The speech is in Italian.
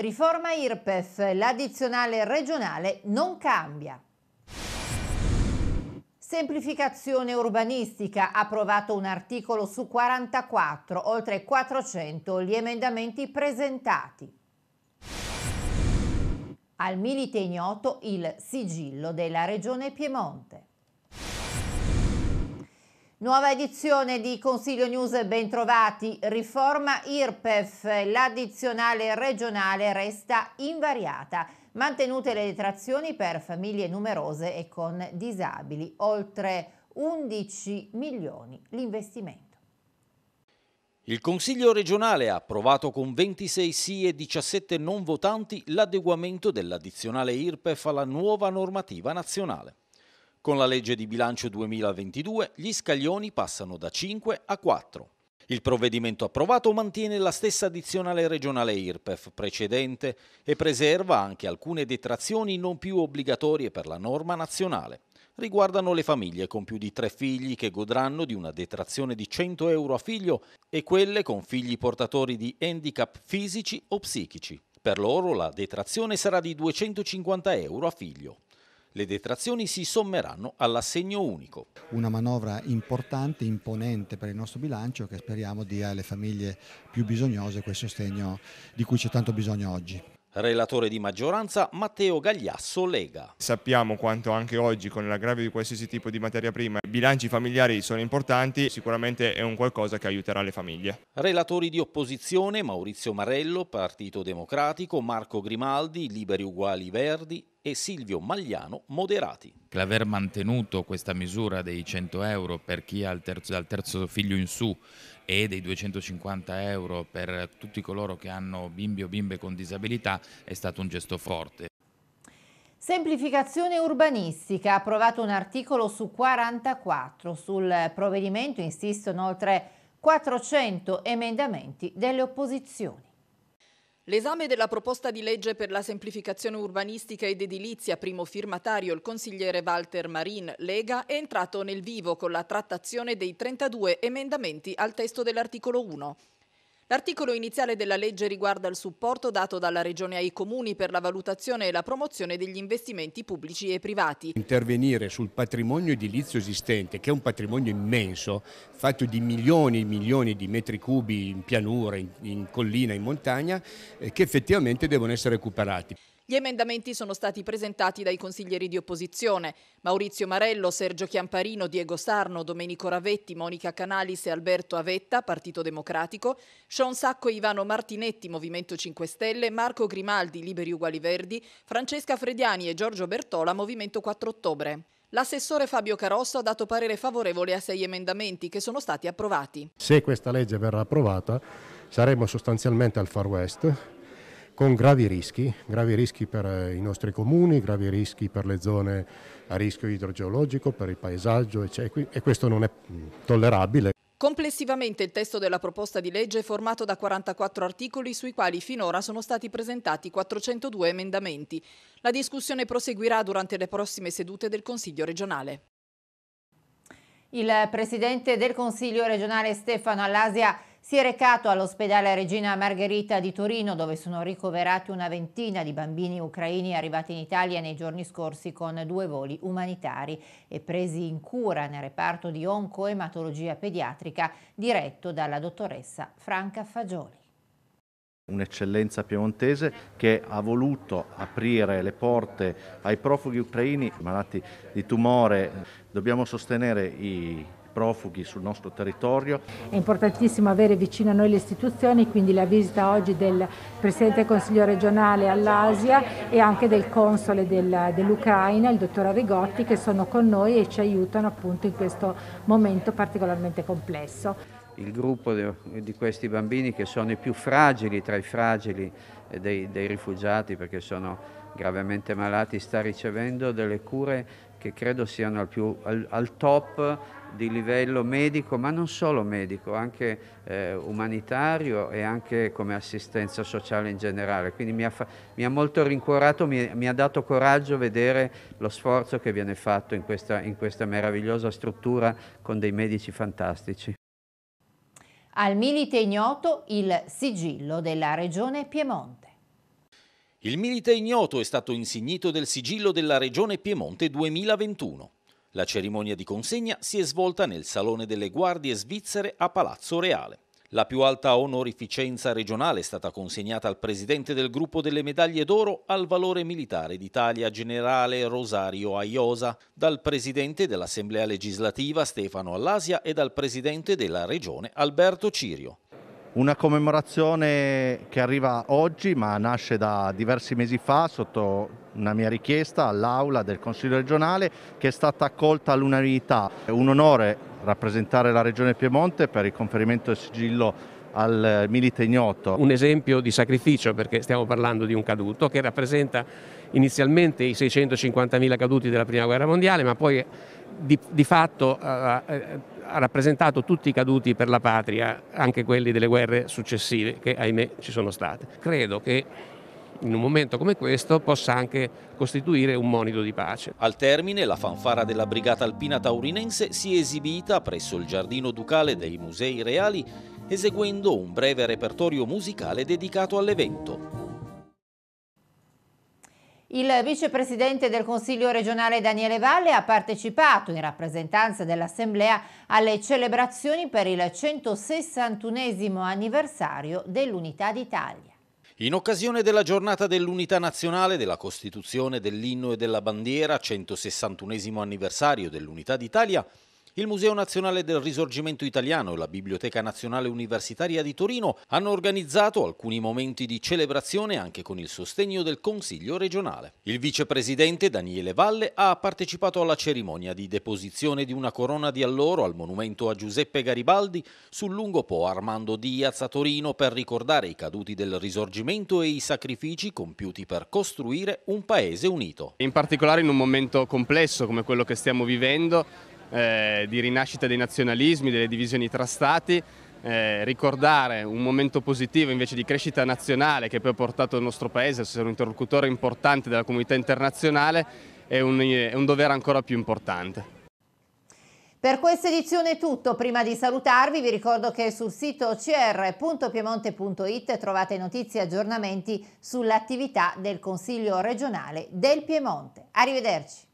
Riforma IRPEF, l'addizionale regionale non cambia. Semplificazione urbanistica, approvato un articolo su 44, oltre 400 gli emendamenti presentati. Al milite ignoto il sigillo della regione Piemonte. Nuova edizione di Consiglio News Bentrovati, riforma IRPEF, l'addizionale regionale resta invariata, mantenute le detrazioni per famiglie numerose e con disabili, oltre 11 milioni l'investimento. Il Consiglio regionale ha approvato con 26 sì e 17 non votanti l'adeguamento dell'addizionale IRPEF alla nuova normativa nazionale. Con la legge di bilancio 2022 gli scaglioni passano da 5 a 4. Il provvedimento approvato mantiene la stessa addizionale regionale IRPEF precedente e preserva anche alcune detrazioni non più obbligatorie per la norma nazionale. Riguardano le famiglie con più di tre figli che godranno di una detrazione di 100 euro a figlio e quelle con figli portatori di handicap fisici o psichici. Per loro la detrazione sarà di 250 euro a figlio. Le detrazioni si sommeranno all'assegno unico. Una manovra importante, imponente per il nostro bilancio che speriamo dia alle famiglie più bisognose quel sostegno di cui c'è tanto bisogno oggi. Relatore di maggioranza Matteo Gagliasso Lega. Sappiamo quanto anche oggi con l'aggravio di qualsiasi tipo di materia prima i bilanci familiari sono importanti, sicuramente è un qualcosa che aiuterà le famiglie. Relatori di opposizione Maurizio Marello, Partito Democratico, Marco Grimaldi, Liberi Uguali Verdi, e Silvio Magliano moderati. L'aver mantenuto questa misura dei 100 euro per chi ha terzo, dal terzo figlio in su e dei 250 euro per tutti coloro che hanno bimbi o bimbe con disabilità è stato un gesto forte. Semplificazione urbanistica, approvato un articolo su 44. Sul provvedimento insistono oltre 400 emendamenti delle opposizioni. L'esame della proposta di legge per la semplificazione urbanistica ed edilizia, primo firmatario il consigliere Walter Marin, Lega, è entrato nel vivo con la trattazione dei 32 emendamenti al testo dell'articolo 1. L'articolo iniziale della legge riguarda il supporto dato dalla Regione ai comuni per la valutazione e la promozione degli investimenti pubblici e privati. Intervenire sul patrimonio edilizio esistente, che è un patrimonio immenso, fatto di milioni e milioni di metri cubi in pianura, in, collina, in montagna, eh, che effettivamente devono essere recuperati. Gli emendamenti sono stati presentati dai consiglieri di opposizione Maurizio Marello, Sergio Chiamparino, Diego Sarno, Domenico Ravetti, Monica Canalis e Alberto Avetta, Partito Democratico, Sean Sacco e Ivano Martinetti, Movimento 5 Stelle, Marco Grimaldi, Liberi Uguali Verdi, Francesca Frediani e Giorgio Bertola, Movimento 4 Ottobre. L'assessore Fabio Carosso ha dato parere favorevole a sei emendamenti che sono stati approvati. Se questa legge verrà approvata saremo sostanzialmente al Far West con gravi rischi, gravi rischi per eh, i nostri comuni, gravi rischi per le zone a rischio idrogeologico, per il paesaggio e cioè questo non è mm, tollerabile. Complessivamente il testo della proposta di legge è formato da 44 articoli sui quali finora sono stati presentati 402 emendamenti. La discussione proseguirà durante le prossime sedute del Consiglio regionale. Il Presidente del Consiglio regionale Stefano Allasia si è recato all'ospedale Regina Margherita di Torino dove sono ricoverati una ventina di bambini ucraini arrivati in Italia nei giorni scorsi con due voli umanitari e presi in cura nel reparto di oncoematologia pediatrica diretto dalla dottoressa Franca Fagioli un'eccellenza piemontese che ha voluto aprire le porte ai profughi ucraini malati di tumore. Dobbiamo sostenere i profughi sul nostro territorio. È importantissimo avere vicino a noi le istituzioni, quindi la visita oggi del Presidente del Consiglio regionale all'Asia e anche del Console dell'Ucraina, il Dottor Arrigotti, che sono con noi e ci aiutano appunto in questo momento particolarmente complesso il gruppo di questi bambini che sono i più fragili tra i fragili eh, dei, dei rifugiati perché sono gravemente malati sta ricevendo delle cure che credo siano al, più, al, al top di livello medico, ma non solo medico, anche eh, umanitario e anche come assistenza sociale in generale. Quindi mi ha, mi ha molto rincuorato, mi, mi, ha dato coraggio vedere lo sforzo che viene fatto in questa, in questa meravigliosa struttura con dei medici fantastici. Al milite ignoto il sigillo della regione Piemonte. Il milite ignoto è stato insignito del sigillo della Regione Piemonte 2021. La cerimonia di consegna si è svolta nel Salone delle Guardie Svizzere a Palazzo Reale. La più alta onorificenza regionale è stata consegnata al presidente del gruppo delle medaglie d'oro al valore militare d'Italia, generale Rosario Aiosa, dal presidente dell'Assemblea legislativa Stefano Allasia e dal presidente della regione Alberto Cirio. Una commemorazione che arriva oggi ma nasce da diversi mesi fa sotto una mia richiesta all'Aula del Consiglio regionale che è stata accolta all'unanimità. È un onore rappresentare la Regione Piemonte per il conferimento del sigillo al milite ignoto. Un esempio di sacrificio perché stiamo parlando di un caduto che rappresenta inizialmente i 650.000 caduti della Prima Guerra Mondiale ma poi di, di fatto eh, eh ha rappresentato tutti i caduti per la patria, anche quelli delle guerre successive che ahimè ci sono state. Credo che in un momento come questo possa anche costituire un monito di pace. Al termine la fanfara della Brigata Alpina Taurinense si è esibita presso il Giardino Ducale dei Musei Reali eseguendo un breve repertorio musicale dedicato all'evento. Il vicepresidente del Consiglio regionale Daniele Valle ha partecipato in rappresentanza dell'Assemblea alle celebrazioni per il 161 anniversario dell'Unità d'Italia. In occasione della giornata dell'unità nazionale, della Costituzione, dell'inno e della bandiera, 161 anniversario dell'unità d'Italia, il Museo Nazionale del Risorgimento Italiano e la Biblioteca Nazionale Universitaria di Torino hanno organizzato alcuni momenti di celebrazione anche con il sostegno del Consiglio regionale. Il vicepresidente Daniele Valle ha partecipato alla cerimonia di deposizione di una corona di alloro al monumento a Giuseppe Garibaldi sul lungo Po Armando Diaz a Torino per ricordare i caduti del Risorgimento e i sacrifici compiuti per costruire un paese unito. In particolare in un momento complesso come quello che stiamo vivendo eh, di rinascita dei nazionalismi, delle divisioni tra Stati, eh, ricordare un momento positivo invece di crescita nazionale che poi ha portato il nostro Paese a essere un interlocutore importante della comunità internazionale è un, è un dovere ancora più importante. Per questa edizione è tutto, prima di salutarvi vi ricordo che sul sito cr.piemonte.it trovate notizie e aggiornamenti sull'attività del Consiglio regionale del Piemonte. Arrivederci.